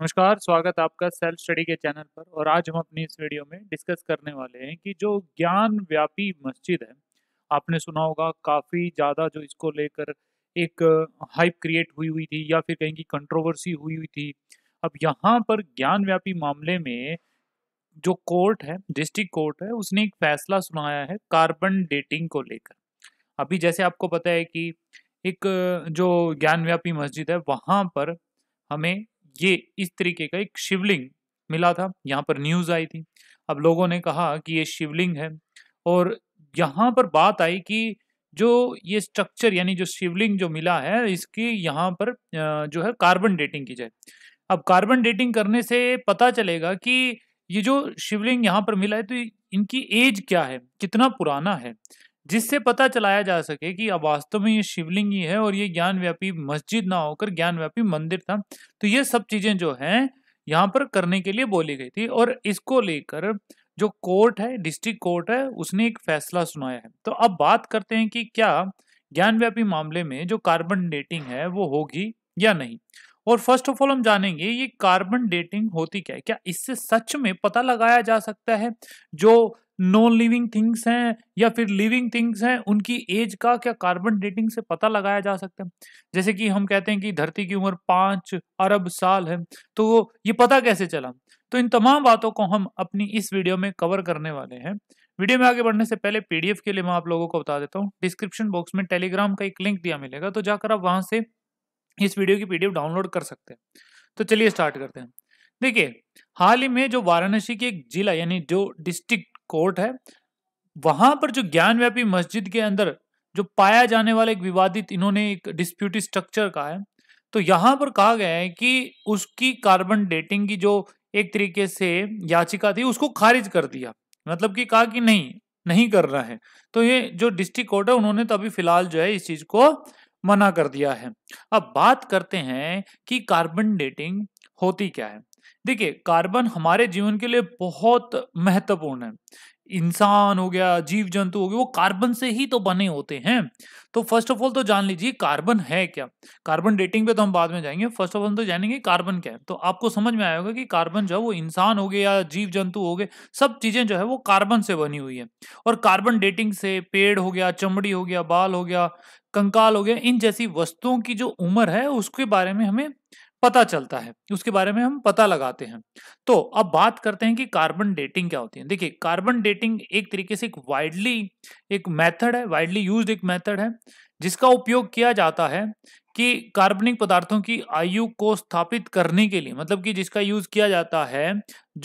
नमस्कार स्वागत आपका सेल्फ स्टडी के चैनल पर और आज हम अपनी इस वीडियो में डिस्कस करने वाले हैं कि जो ज्ञान व्यापी मस्जिद है आपने सुना होगा काफ़ी ज़्यादा जो इसको लेकर एक हाइप क्रिएट हुई हुई थी या फिर कहीं की कंट्रोवर्सी हुई हुई थी अब यहाँ पर ज्ञान व्यापी मामले में जो कोर्ट है डिस्ट्रिक्ट कोर्ट है उसने एक फैसला सुनाया है कार्बन डेटिंग को लेकर अभी जैसे आपको पता है कि एक जो ज्ञानव्यापी मस्जिद है वहाँ पर हमें ये इस तरीके का एक शिवलिंग मिला था यहाँ पर न्यूज़ आई थी अब लोगों ने कहा कि ये शिवलिंग है और यहाँ पर बात आई कि जो ये स्ट्रक्चर यानी जो शिवलिंग जो मिला है इसकी यहाँ पर जो है कार्बन डेटिंग की जाए अब कार्बन डेटिंग करने से पता चलेगा कि ये जो शिवलिंग यहाँ पर मिला है तो इनकी एज क्या है कितना पुराना है जिससे पता चलाया जा सके कि अब वास्तव में ये शिवलिंग ही है और ये ज्ञान व्यापी मस्जिद ना होकर ज्ञान व्यापी मंदिर था तो ये सब चीजें जो हैं यहाँ पर करने के लिए बोली गई थी और इसको लेकर जो कोर्ट है डिस्ट्रिक्ट कोर्ट है उसने एक फैसला सुनाया है तो अब बात करते हैं कि क्या ज्ञानव्यापी मामले में जो कार्बन डेटिंग है वो होगी या नहीं और फर्स्ट ऑफ ऑल हम जानेंगे ये कार्बन डेटिंग होती क्या है क्या इससे सच में पता लगाया जा सकता है जो नॉन लिविंग थिंग्स हैं या फिर लिविंग थिंग्स हैं उनकी एज का क्या कार्बन डेटिंग से पता लगाया जा सकता है जैसे कि हम कहते हैं कि धरती की उम्र पाँच अरब साल है तो ये पता कैसे चला तो इन तमाम बातों को हम अपनी इस वीडियो में कवर करने वाले हैं वीडियो में आगे बढ़ने से पहले पीडीएफ के लिए मैं आप लोगों को बता देता हूँ डिस्क्रिप्शन बॉक्स में टेलीग्राम का एक लिंक दिया मिलेगा तो जाकर आप वहां से इस वीडियो की पीडीएफ डाउनलोड कर सकते हैं तो चलिए स्टार्ट करते हैं देखिए हाल ही में जो वाराणसी की एक जिला यानी जो डिस्ट्रिक्ट कोर्ट है वहां पर जो ज्ञानव्यापी मस्जिद के अंदर जो पाया जाने वाला एक विवादित इन्होंने एक डिस्प्यूट स्ट्रक्चर कहा है तो यहाँ पर कहा गया है कि उसकी कार्बन डेटिंग की जो एक तरीके से याचिका थी उसको खारिज कर दिया मतलब कि कहा कि नहीं नहीं कर रहा है तो ये जो डिस्ट्रिक्ट कोर्ट है उन्होंने तो अभी फिलहाल जो है इस चीज को मना कर दिया है अब बात करते हैं कि कार्बन डेटिंग होती क्या है देखिए कार्बन हमारे जीवन के लिए बहुत महत्वपूर्ण है इंसान हो गया जीव जंतु हो गया वो कार्बन से ही तो बने होते हैं तो फर्स्ट ऑफ ऑल तो जान लीजिए कार्बन है क्या कार्बन डेटिंग पे तो हम बाद में जाएंगे फर्स्ट ऑफ ऑल तो जानेंगे कार्बन क्या है तो आपको समझ में आएगा कि कार्बन जो है वो इंसान हो गया जीव जंतु हो गए सब चीजें जो है वो कार्बन से बनी हुई है और कार्बन डेटिंग से पेड़ हो गया चमड़ी हो गया बाल हो गया कंकाल हो गया इन जैसी वस्तुओं की जो उम्र है उसके बारे में हमें पता चलता है उसके बारे में हम पता लगाते हैं तो अब बात करते हैं कि कार्बन डेटिंग क्या होती है देखिए कार्बन डेटिंग एक तरीके से एक वाइडली एक मेथड है वाइडली यूज्ड एक मेथड है जिसका उपयोग किया जाता है कि कार्बनिक पदार्थों की आयु को स्थापित करने के लिए मतलब कि जिसका यूज किया जाता है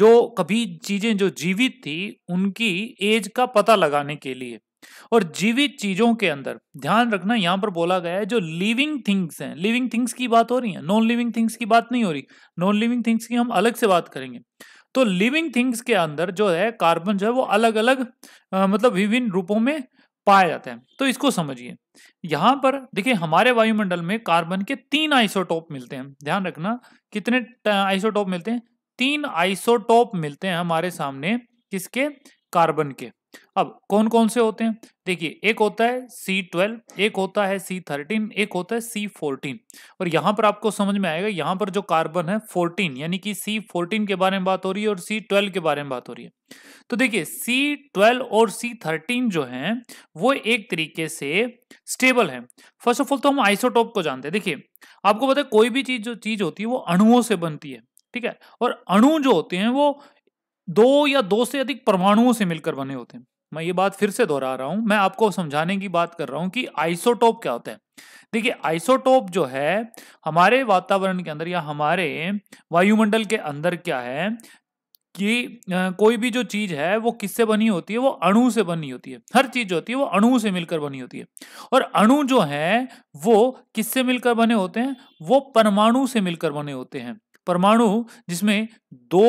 जो कभी चीजें जो जीवित थी उनकी एज का पता लगाने के लिए और जीवित चीजों के अंदर ध्यान रखना यहां पर बोला गया है जो लिविंग थिंग्स हैं लिविंग थिंग्स की बात हो रही है नॉन लिविंग थिंग्स की बात नहीं हो रही नॉन लिविंग थिंग्स की हम अलग से बात करेंगे तो लिविंग थिंग्स के अंदर जो है कार्बन जो है वो अलग अलग आ, मतलब विभिन्न रूपों में पाया जाता है तो इसको समझिए यहां पर देखिए हमारे वायुमंडल में कार्बन के तीन आइसोटोप मिलते हैं ध्यान रखना कितने आइसोटोप मिलते हैं तीन आइसोटोप मिलते हैं हमारे सामने किसके कार्बन के अब कौन कौन से होते हैं देखिए एक होता है C12 एक होता है C13 एक होता है C14 और यहाँ पर आपको समझ में आएगा यहाँ पर जो कार्बन है 14 यानी कि C14 के बारे में बात हो रही है और C12 के बारे में बात हो रही है तो देखिए C12 और C13 जो हैं वो एक तरीके से स्टेबल हैं फर्स्ट ऑफ ऑल तो हम आइसोटोप को जानते हैं देखिए आपको पता है कोई भी चीज जो चीज होती है वो अणुओं से बनती है ठीक है और अणु जो होते हैं वो दो या दो से अधिक परमाणुओं से मिलकर बने होते हैं मैं ये बात फिर से दोहरा रहा हूं मैं आपको समझाने की बात कर रहा हूं कि आइसोटोप क्या होते हैं देखिए आइसोटोप जो है हमारे वातावरण के अंदर या हमारे वायुमंडल के अंदर क्या है कि कोई भी जो चीज है वो किससे बनी होती है वो अणु से बनी होती है हर चीज जो होती है वो अणु से मिलकर बनी होती है और अणु जो है वो किससे मिलकर बने होते हैं वो परमाणु से मिलकर बने होते हैं परमाणु जिसमें दो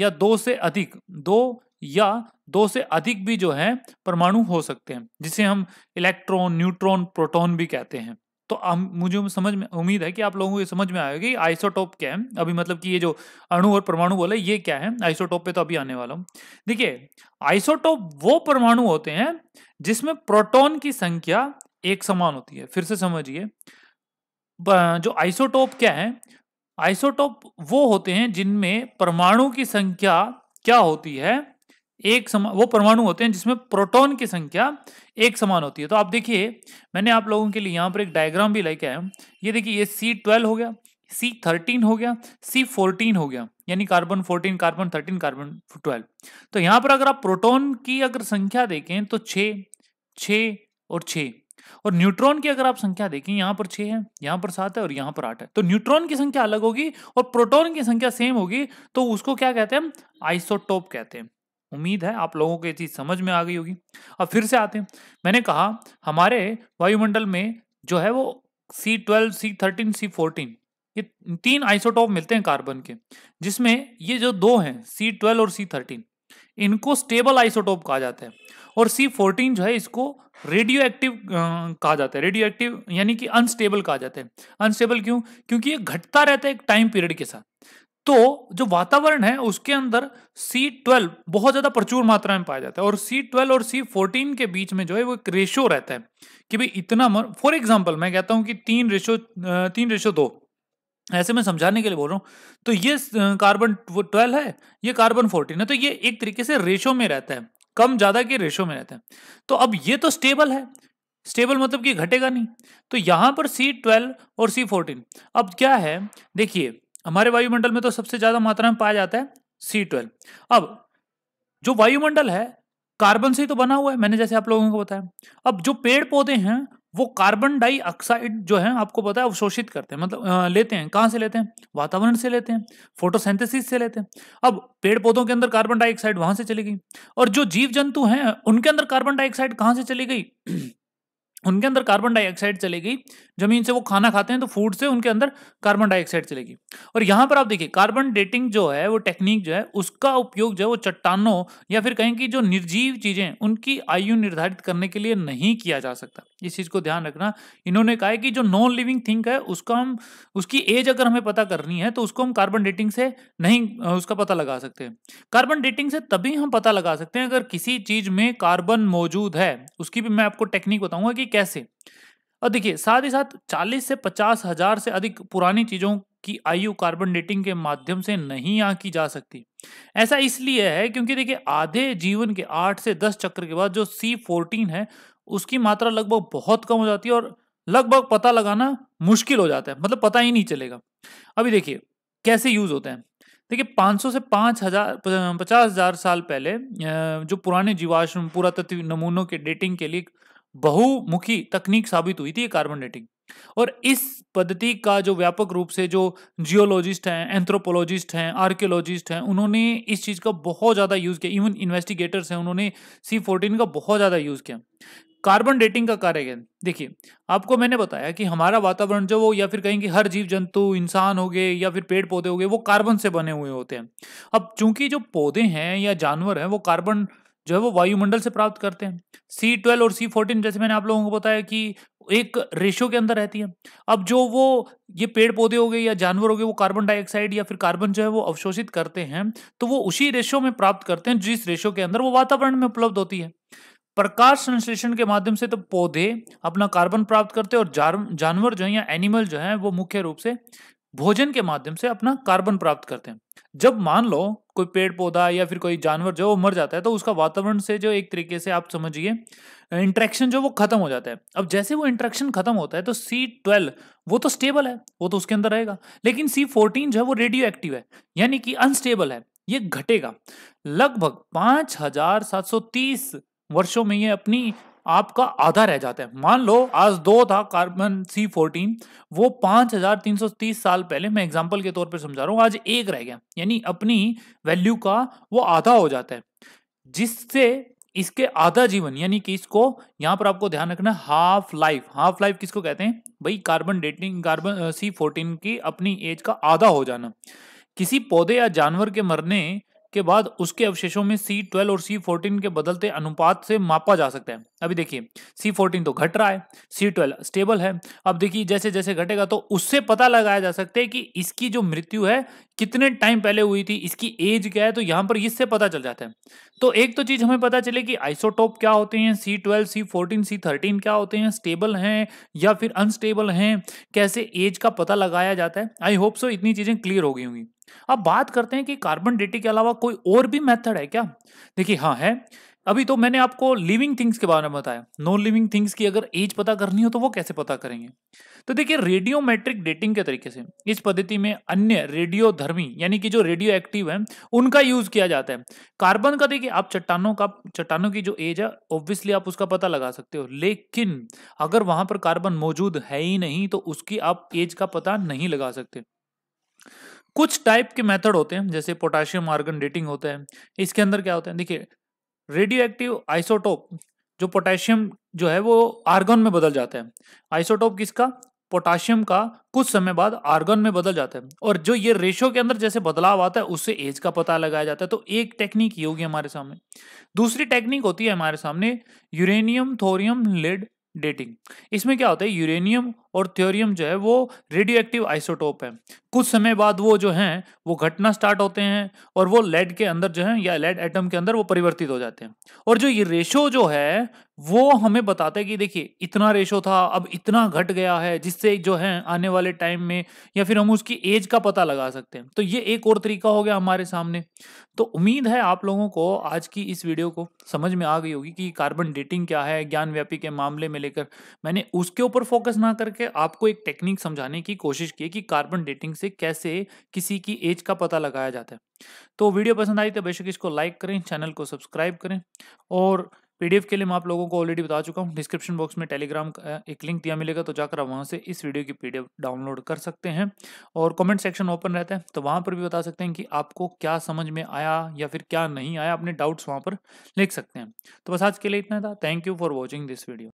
या दो से अधिक दो या दो से अधिक भी जो है परमाणु हो सकते हैं जिसे हम इलेक्ट्रॉन न्यूट्रॉन प्रोटॉन भी कहते हैं तो मुझे समझ में उम्मीद है कि आप लोगों को ये समझ में आएगा कि आइसोटोप क्या है अभी मतलब कि ये जो अणु और परमाणु बोले ये क्या है आइसोटोप पे तो अभी आने वाला हूँ देखिए आइसोटोप वो परमाणु होते हैं जिसमें प्रोटॉन की संख्या एक समान होती है फिर से समझिए जो आइसोटोप क्या है आइसोटोप वो होते हैं जिनमें परमाणु की संख्या क्या होती है एक समान वो परमाणु होते हैं जिसमें प्रोटॉन की संख्या एक समान होती है तो आप देखिए मैंने आप लोगों के लिए यहाँ पर एक डायग्राम भी लेके आया हूँ ये देखिए ये सी ट्वेल्व हो गया सी थर्टीन हो गया सी फोर्टीन हो गया यानी carbon fourteen carbon thirteen carbon twelve तो यहाँ पर अगर आप प्रोटॉन की अगर संख्या देखें तो छ छ और छ और न्यूट्रॉन की अगर आप संख्या देखें यहाँ पर छः है यहाँ पर सात है और यहाँ पर आठ है तो न्यूट्रॉन की संख्या अलग होगी और प्रोटॉन की संख्या सेम होगी तो उसको क्या कहते हैं आइसोटोप कहते हैं उम्मीद है आप लोगों को ये चीज़ समझ में आ गई होगी अब फिर से आते हैं मैंने कहा हमारे वायुमंडल में जो है वो C twelve C thirteen C fourteen ये तीन आइसोटॉप मिलते हैं कार्बन के जिसमें ये जो दो हैं सी ट्वेल्व और सी थर्टीन इनको स्टेबल आइसोटॉप कहा जाता है और सी फोर्टीन जो है इसको रेडियो एक्टिव कहा जाता है रेडियो एक्टिव यानी कि अनस्टेबल कहा जाता है अनस्टेबल क्यों क्योंकि ये घटता रहता है एक टाइम पीरियड के साथ तो जो वातावरण है उसके अंदर सी ट्वेल्व बहुत ज़्यादा प्रचुर मात्रा में पाया जाता है और सी ट्वेल्व और सी फोर्टीन के बीच में जो है वो एक रेशो रहता है कि भाई इतना फॉर एग्जाम्पल मैं कहता हूँ कि तीन रेशो तीन रेशो दो ऐसे में समझाने के लिए बोल रहा हूँ तो ये कार्बन ट्वेल्व है ये कार्बन फोर्टीन है तो ये एक तरीके से रेशो में रहता है कम ज़्यादा के रेशो में रहता है तो अब ये तो स्टेबल है स्टेबल मतलब कि घटेगा नहीं तो यहाँ पर सी ट्वेल्व और सी फोर्टीन अब क्या है देखिए हमारे वायुमंडल में तो सबसे ज्यादा मात्रा में पाया जाता है सी ट्वेल्व अब जो वायुमंडल है कार्बन से ही तो बना हुआ है मैंने जैसे आप लोगों को बताया अब जो पेड़ पौधे हैं वो कार्बन डाइऑक्साइड जो है आपको पता है अवशोषित करते हैं मतलब आ, लेते हैं कहाँ से लेते हैं वातावरण से लेते हैं फोटोसेंथेसिस से लेते हैं अब पेड़ पौधों के अंदर कार्बन डाइऑक्साइड वहां से चली गई और जो जीव जंतु हैं उनके अंदर कार्बन डाइऑक्साइड कहाँ से चली गई उनके अंदर कार्बन डाइऑक्साइड चलेगी जमीन से वो खाना खाते हैं तो फूड से उनके अंदर कार्बन डाइऑक्साइड चलेगी और यहाँ पर आप देखिए कार्बन डेटिंग जो है वो टेक्निक जो है उसका उपयोग जो है वो चट्टानों या फिर कहें कि जो निर्जीव चीज़ें उनकी आयु निर्धारित करने के लिए नहीं किया जा सकता इस चीज़ को ध्यान रखना इन्होंने कहा है कि जो नॉन लिविंग थिंक है उसका हम उसकी एज अगर हमें पता करनी है तो उसको हम कार्बन डेटिंग से नहीं उसका पता लगा सकते हैं कार्बन डेटिंग से तभी हम पता लगा सकते हैं अगर किसी चीज़ में कार्बन मौजूद है उसकी भी मैं आपको टेक्निक बताऊंगा कि कैसे और देखिए साथ ही साथ 40 से पचास हजार से अधिक पुरानी चीजों की आयु कार्बन डेटिंग के माध्यम से नहीं आंकी जा सकती ऐसा इसलिए है क्योंकि देखिए आधे जीवन के आठ से दस चक्र के बाद जो सी फोर्टीन है उसकी मात्रा लगभग बहुत कम हो जाती है और लगभग पता लगाना मुश्किल हो जाता है मतलब पता ही नहीं चलेगा अभी देखिए कैसे यूज होते हैं देखिए 500 से 5000 हजार पचास हजार साल पहले जो पुराने जीवाश्म पुरातत्व नमूनों के डेटिंग के लिए बहुमुखी तकनीक साबित हुई थी कार्बन डेटिंग और इस पद्धति का जो व्यापक रूप से जो जियोलॉजिस्ट हैं एंथ्रोपोलॉजिस्ट हैं आर्कियोलॉजिस्ट हैं उन्होंने इस चीज़ का बहुत ज़्यादा यूज़ किया इवन इन्वेस्टिगेटर्स हैं उन्होंने सी फोर्टीन का बहुत ज़्यादा यूज़ किया कार्बन डेटिंग का कार्य क्या देखिए आपको मैंने बताया कि हमारा वातावरण जो वो या फिर कहें कि हर जीव जंतु इंसान हो गए या फिर पेड़ पौधे हो गए वो कार्बन से बने हुए होते हैं अब चूंकि जो पौधे हैं या जानवर हैं वो कार्बन जो है वो वायुमंडल से प्राप्त करते हैं सी ट्वेल्व और सी फोर्टीन जैसे मैंने आप लोगों को बताया कि एक रेशो के अंदर रहती है अब जो वो ये पेड़ पौधे हो गए या जानवर हो गए वो कार्बन डाइऑक्साइड या फिर कार्बन जो है वो अवशोषित करते हैं तो वो उसी रेशो में प्राप्त करते हैं जिस रेशो के अंदर वो वातावरण में उपलब्ध होती है प्रकाश संश्लेषण के माध्यम से तो पौधे अपना कार्बन प्राप्त करते हैं और जानवर जो है या एनिमल जो है वो मुख्य रूप से भोजन के माध्यम से अपना कार्बन प्राप्त करते हैं जब मान लो कोई पेड़ पौधा या फिर कोई जानवर जो वो मर जाता है तो उसका वातावरण से जो एक तरीके से आप समझिए इंट्रैक्शन जो वो खत्म हो जाता है अब जैसे वो इंट्रैक्शन खत्म होता है तो सी ट्वेल्व वो तो स्टेबल है वो तो उसके अंदर रहेगा लेकिन सी फोर्टीन जो है वो रेडियो एक्टिव है यानी कि अनस्टेबल है ये घटेगा लगभग पाँच हजार सात सौ तीस वर्षों में ये अपनी आपका आधा रह जाता है मान लो आज दो था कार्बन सी फोर्टीन वो पांच हजार तीन सौ तीस साल पहले मैं एग्जांपल के तौर पर समझा रहा हूँ आज एक रह गया यानी अपनी वैल्यू का वो आधा हो जाता है जिससे इसके आधा जीवन यानी कि इसको यहाँ पर आपको ध्यान रखना हाफ लाइफ हाफ लाइफ किसको कहते हैं भाई carbon dating carbon C fourteen की अपनी एज का आधा हो जाना किसी पौधे या जानवर के मरने के बाद उसके अवशेषों में सी ट्वेल्व और सी फोर्टीन के बदलते अनुपात से मापा जा सकता है अभी देखिए सी फोर्टीन तो घट रहा है सी ट्वेल्व स्टेबल है अब देखिए जैसे जैसे घटेगा तो उससे पता लगाया जा सकता है कि इसकी जो मृत्यु है कितने टाइम पहले हुई थी इसकी एज क्या है तो यहाँ पर इससे पता चल जाता है तो एक तो चीज हमें पता चले कि आइसोटोप क्या होते हैं C twelve C fourteen C thirteen क्या होते हैं स्टेबल है या फिर अनस्टेबल हैं कैसे एज का पता लगाया जाता है आई होप सो इतनी चीजें क्लियर हो गई होंगी अब बात करते हैं कि कार्बन डेटिंग के अलावा कोई और भी मेथड है क्या देखिए हाँ है अभी तो मैंने आपको लिविंग थिंग्स के बारे में बताया नॉन लिविंग थिंग्स की अगर एज पता करनी हो तो वो कैसे पता करेंगे तो देखिए रेडियोमेट्रिक डेटिंग के तरीके से इस पद्धति में अन्य रेडियोधर्मी यानी कि जो रेडियो एक्टिव है उनका यूज किया जाता है कार्बन का देखिए आप चट्टानों का चट्टानों की जो एज है ऑब्वियसली आप उसका पता लगा सकते हो लेकिन अगर वहां पर कार्बन मौजूद है ही नहीं तो उसकी आप एज का पता नहीं लगा सकते कुछ टाइप के मेथड होते हैं जैसे पोटाशियम आर्गन डेटिंग होता है इसके अंदर क्या होता है देखिए रेडियो एक्टिव आइसोटोप जो पोटेशियम जो है वो आर्गन में बदल जाता है आइसोटोप किसका पोटाशियम का कुछ समय बाद आर्गन में बदल जाता है और जो ये रेशो के अंदर जैसे बदलाव आता है उससे एज का पता लगाया जाता है तो एक टेक्निक ये होगी हमारे सामने दूसरी टेक्निक होती है हमारे सामने यूरेनियम थोरियम लेड डेटिंग इसमें क्या होता है यूरेनियम और थ्योरियम जो है वो रेडियो एक्टिव आइसोटोप है कुछ समय बाद वो जो हैं वो घटना स्टार्ट होते हैं और वो लेड के अंदर जो है या लेड एटम के अंदर वो परिवर्तित हो जाते हैं और जो ये रेशो जो है वो हमें बताता है कि देखिए इतना रेशो था अब इतना घट गया है जिससे जो है आने वाले टाइम में या फिर हम उसकी एज का पता लगा सकते हैं तो ये एक और तरीका हो गया हमारे सामने तो उम्मीद है आप लोगों को आज की इस वीडियो को समझ में आ गई होगी कि कार्बन डेटिंग क्या है ज्ञान व्यापी के मामले में लेकर मैंने उसके ऊपर फोकस ना करके आपको एक टेक्निक समझाने की कोशिश की कि कार्बन डेटिंग से कैसे किसी की एज का पता लगाया जाता है तो वीडियो पसंद आई तो बेशक इसको लाइक करें चैनल को सब्सक्राइब करें और पीडीएफ के लिए मैं आप लोगों को ऑलरेडी बता चुका हूँ डिस्क्रिप्शन बॉक्स में टेलीग्राम का एक लिंक दिया मिलेगा तो जाकर आप वहाँ से इस वीडियो की पीडीएफ डाउनलोड कर सकते हैं और कमेंट सेक्शन ओपन रहता है तो वहाँ पर भी बता सकते हैं कि आपको क्या समझ में आया या फिर क्या नहीं आया अपने डाउट्स वहाँ पर लिख सकते हैं तो बस आज के लिए इतना था thank you for watching this video